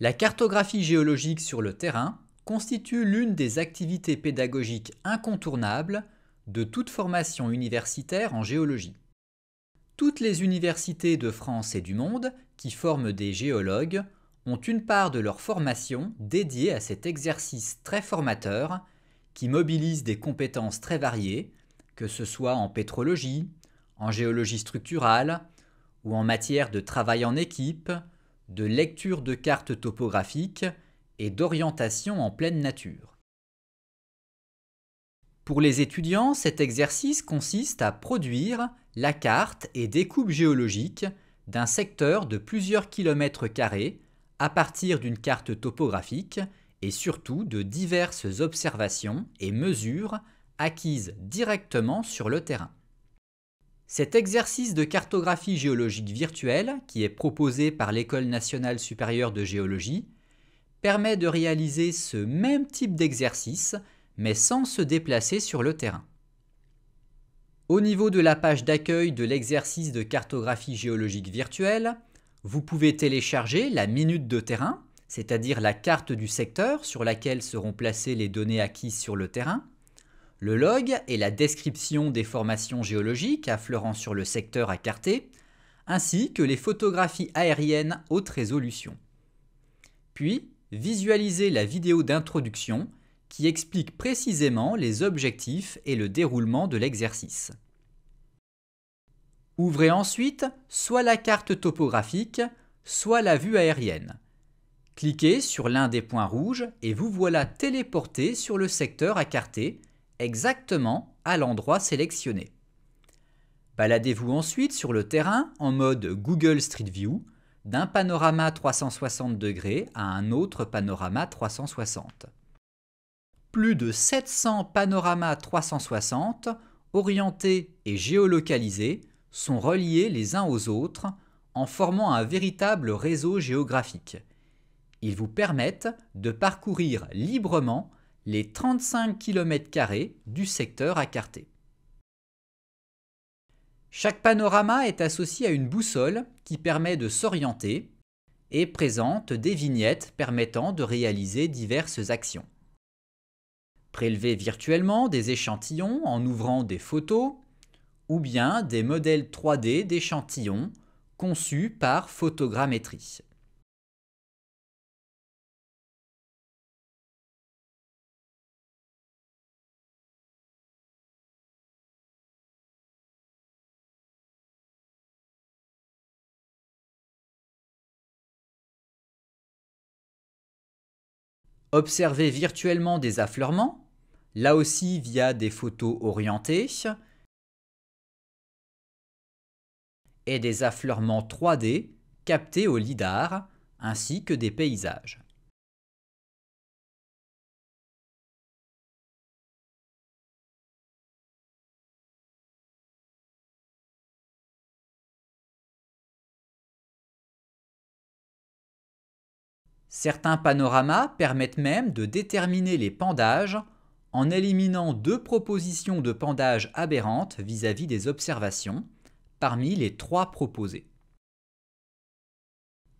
La cartographie géologique sur le terrain constitue l'une des activités pédagogiques incontournables de toute formation universitaire en géologie. Toutes les universités de France et du monde qui forment des géologues ont une part de leur formation dédiée à cet exercice très formateur qui mobilise des compétences très variées, que ce soit en pétrologie, en géologie structurale ou en matière de travail en équipe, de lecture de cartes topographiques et d'orientation en pleine nature. Pour les étudiants, cet exercice consiste à produire la carte et découpe géologique d'un secteur de plusieurs kilomètres carrés à partir d'une carte topographique et surtout de diverses observations et mesures acquises directement sur le terrain. Cet exercice de cartographie géologique virtuelle, qui est proposé par l'École nationale supérieure de géologie, permet de réaliser ce même type d'exercice, mais sans se déplacer sur le terrain. Au niveau de la page d'accueil de l'exercice de cartographie géologique virtuelle, vous pouvez télécharger la minute de terrain, c'est-à-dire la carte du secteur sur laquelle seront placées les données acquises sur le terrain, le log et la description des formations géologiques affleurant sur le secteur à Carté, ainsi que les photographies aériennes haute résolution. Puis, visualisez la vidéo d'introduction qui explique précisément les objectifs et le déroulement de l'exercice. Ouvrez ensuite soit la carte topographique, soit la vue aérienne. Cliquez sur l'un des points rouges et vous voilà téléporté sur le secteur à carter exactement à l'endroit sélectionné. Baladez-vous ensuite sur le terrain en mode Google Street View, d'un panorama 360 degrés à un autre panorama 360. Plus de 700 panoramas 360, orientés et géolocalisés, sont reliés les uns aux autres en formant un véritable réseau géographique. Ils vous permettent de parcourir librement les 35 km du secteur à carter. Chaque panorama est associé à une boussole qui permet de s'orienter et présente des vignettes permettant de réaliser diverses actions. Prélever virtuellement des échantillons en ouvrant des photos ou bien des modèles 3D d'échantillons conçus par photogrammétrie. observer virtuellement des affleurements, là aussi via des photos orientées, et des affleurements 3D captés au LIDAR, ainsi que des paysages. Certains panoramas permettent même de déterminer les pendages en éliminant deux propositions de pendage aberrantes vis-à-vis -vis des observations parmi les trois proposées.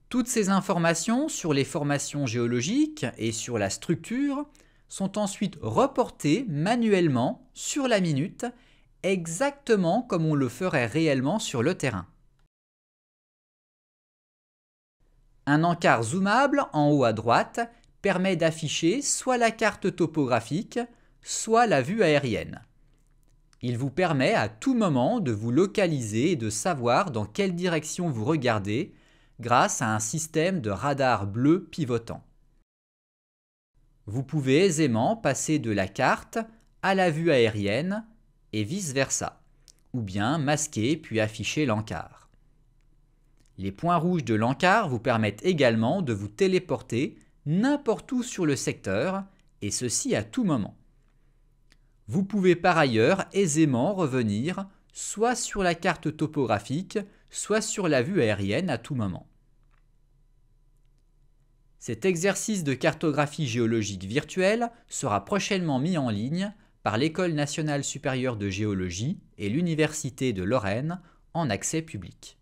Toutes ces informations sur les formations géologiques et sur la structure sont ensuite reportées manuellement sur la minute, exactement comme on le ferait réellement sur le terrain. Un encart zoomable en haut à droite permet d'afficher soit la carte topographique, soit la vue aérienne. Il vous permet à tout moment de vous localiser et de savoir dans quelle direction vous regardez grâce à un système de radar bleu pivotant. Vous pouvez aisément passer de la carte à la vue aérienne et vice-versa, ou bien masquer puis afficher l'encart. Les points rouges de l'encart vous permettent également de vous téléporter n'importe où sur le secteur, et ceci à tout moment. Vous pouvez par ailleurs aisément revenir soit sur la carte topographique, soit sur la vue aérienne à tout moment. Cet exercice de cartographie géologique virtuelle sera prochainement mis en ligne par l'École nationale supérieure de géologie et l'Université de Lorraine en accès public.